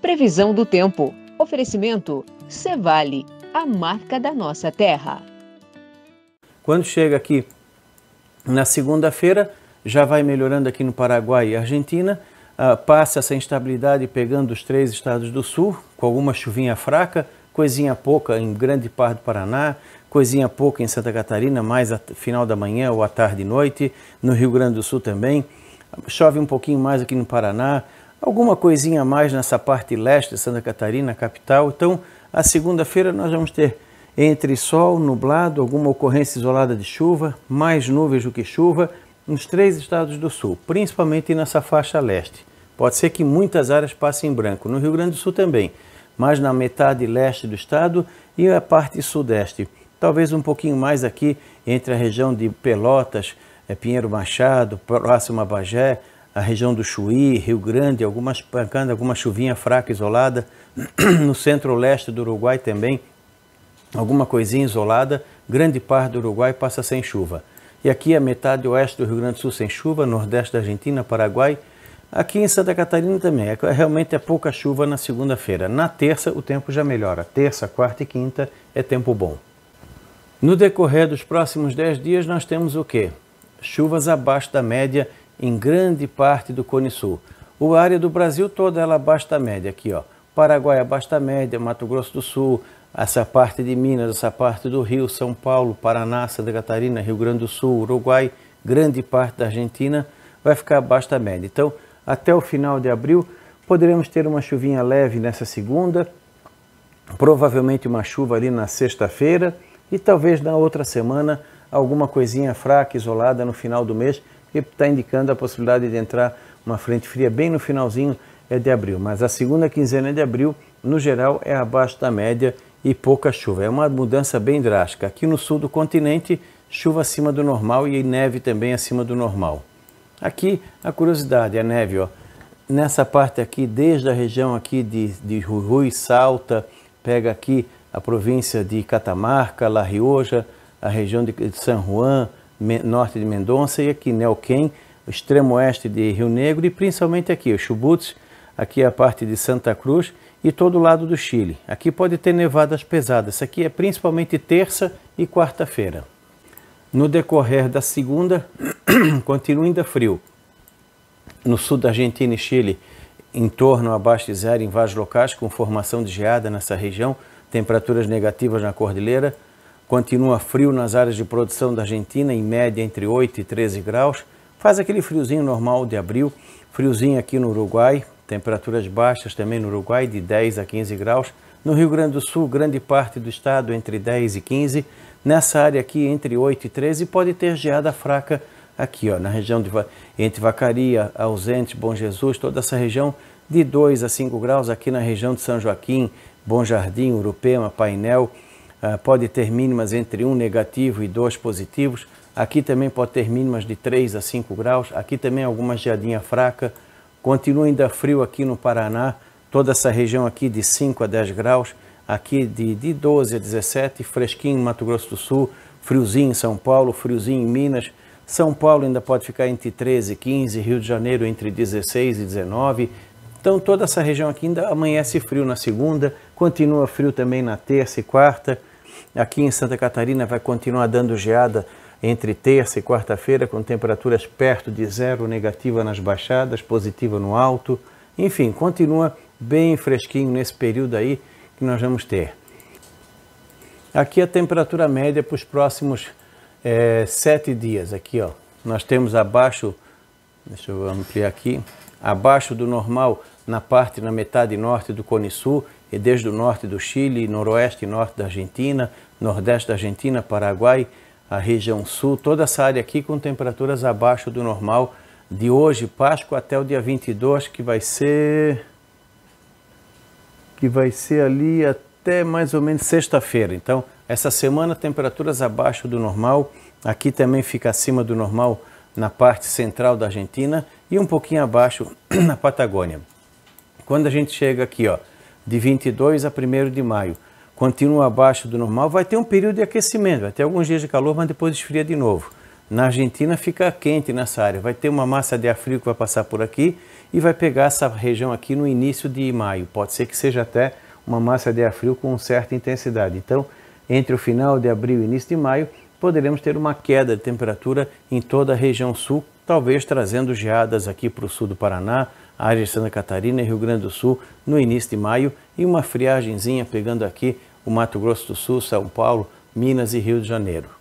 Previsão do tempo. Oferecimento Cevale, a marca da nossa terra. Quando chega aqui na segunda-feira, já vai melhorando aqui no Paraguai e Argentina. Ah, passa essa instabilidade pegando os três estados do sul, com alguma chuvinha fraca, coisinha pouca em grande parte do Paraná, coisinha pouca em Santa Catarina, mais a final da manhã ou à tarde e noite, no Rio Grande do Sul também. Chove um pouquinho mais aqui no Paraná, alguma coisinha a mais nessa parte leste de Santa Catarina, capital. Então, a segunda-feira nós vamos ter entre sol, nublado, alguma ocorrência isolada de chuva, mais nuvens do que chuva, nos três estados do sul, principalmente nessa faixa leste. Pode ser que muitas áreas passem em branco, no Rio Grande do Sul também, mas na metade leste do estado e a parte sudeste. Talvez um pouquinho mais aqui entre a região de Pelotas, eh, Pinheiro Machado, próximo a Bagé, a região do Chuí, Rio Grande, algumas pancadas, alguma chuvinha fraca isolada, no centro-leste do Uruguai também, alguma coisinha isolada, grande parte do Uruguai passa sem chuva. E aqui a metade oeste do Rio Grande do Sul sem chuva, nordeste da Argentina, Paraguai, aqui em Santa Catarina também, é, realmente é pouca chuva na segunda-feira. Na terça o tempo já melhora, terça, quarta e quinta é tempo bom. No decorrer dos próximos 10 dias nós temos o quê? Chuvas abaixo da média em grande parte do Cone Sul. O área do Brasil toda ela abaixo da média aqui, ó. Paraguai abaixo da média, Mato Grosso do Sul, essa parte de Minas, essa parte do Rio, São Paulo, Paraná, Santa Catarina, Rio Grande do Sul, Uruguai, grande parte da Argentina vai ficar abaixo da média. Então, até o final de abril, poderemos ter uma chuvinha leve nessa segunda, provavelmente uma chuva ali na sexta-feira e talvez na outra semana alguma coisinha fraca, isolada no final do mês, e está indicando a possibilidade de entrar uma frente fria bem no finalzinho é de abril. Mas a segunda quinzena de abril, no geral, é abaixo da média e pouca chuva. É uma mudança bem drástica. Aqui no sul do continente, chuva acima do normal e neve também acima do normal. Aqui, a curiosidade, a é neve, ó. Nessa parte aqui, desde a região aqui de, de Rui Salta, pega aqui a província de Catamarca, La Rioja, a região de San Juan, norte de Mendonça e aqui né, Neuquén, o extremo oeste de Rio Negro e principalmente aqui, os Chubuts, aqui a parte de Santa Cruz e todo o lado do Chile. Aqui pode ter nevadas pesadas, isso aqui é principalmente terça e quarta-feira. No decorrer da segunda, continua ainda frio. No sul da Argentina e Chile, em torno abaixo de zero em vários locais, com formação de geada nessa região, temperaturas negativas na cordilheira, Continua frio nas áreas de produção da Argentina, em média entre 8 e 13 graus. Faz aquele friozinho normal de abril, friozinho aqui no Uruguai, temperaturas baixas também no Uruguai, de 10 a 15 graus. No Rio Grande do Sul, grande parte do estado entre 10 e 15. Nessa área aqui, entre 8 e 13, pode ter geada fraca aqui, ó, na região de, entre Vacaria, Ausente, Bom Jesus, toda essa região de 2 a 5 graus. Aqui na região de São Joaquim, Bom Jardim, Urupema, Painel, ah, pode ter mínimas entre um negativo e dois positivos. Aqui também pode ter mínimas de 3 a 5 graus. Aqui também alguma geadinha fraca. Continua ainda frio aqui no Paraná, toda essa região aqui de 5 a 10 graus. Aqui de, de 12 a 17, fresquinho em Mato Grosso do Sul, friozinho em São Paulo, friozinho em Minas. São Paulo ainda pode ficar entre 13 e 15, Rio de Janeiro entre 16 e 19. Então toda essa região aqui ainda amanhece frio na segunda, continua frio também na terça e quarta. Aqui em Santa Catarina vai continuar dando geada entre terça e quarta-feira, com temperaturas perto de zero, negativa nas baixadas, positiva no alto. Enfim, continua bem fresquinho nesse período aí que nós vamos ter. Aqui a temperatura média para os próximos é, sete dias, aqui ó, nós temos abaixo Deixa eu ampliar aqui. Abaixo do normal na parte, na metade norte do Cone Sul e desde o norte do Chile, noroeste e norte da Argentina, nordeste da Argentina, Paraguai, a região sul, toda essa área aqui com temperaturas abaixo do normal de hoje, Páscoa, até o dia 22, que vai ser que vai ser ali até mais ou menos sexta-feira. Então, essa semana temperaturas abaixo do normal, aqui também fica acima do normal na parte central da Argentina e um pouquinho abaixo na Patagônia. Quando a gente chega aqui, ó, de 22 a 1 de maio, continua abaixo do normal, vai ter um período de aquecimento, vai ter alguns dias de calor, mas depois esfria de novo. Na Argentina fica quente nessa área, vai ter uma massa de ar frio que vai passar por aqui e vai pegar essa região aqui no início de maio. Pode ser que seja até uma massa de ar frio com certa intensidade. Então, entre o final de abril e início de maio, poderemos ter uma queda de temperatura em toda a região sul, talvez trazendo geadas aqui para o sul do Paraná, área de Santa Catarina e Rio Grande do Sul no início de maio e uma friagemzinha pegando aqui o Mato Grosso do Sul, São Paulo, Minas e Rio de Janeiro.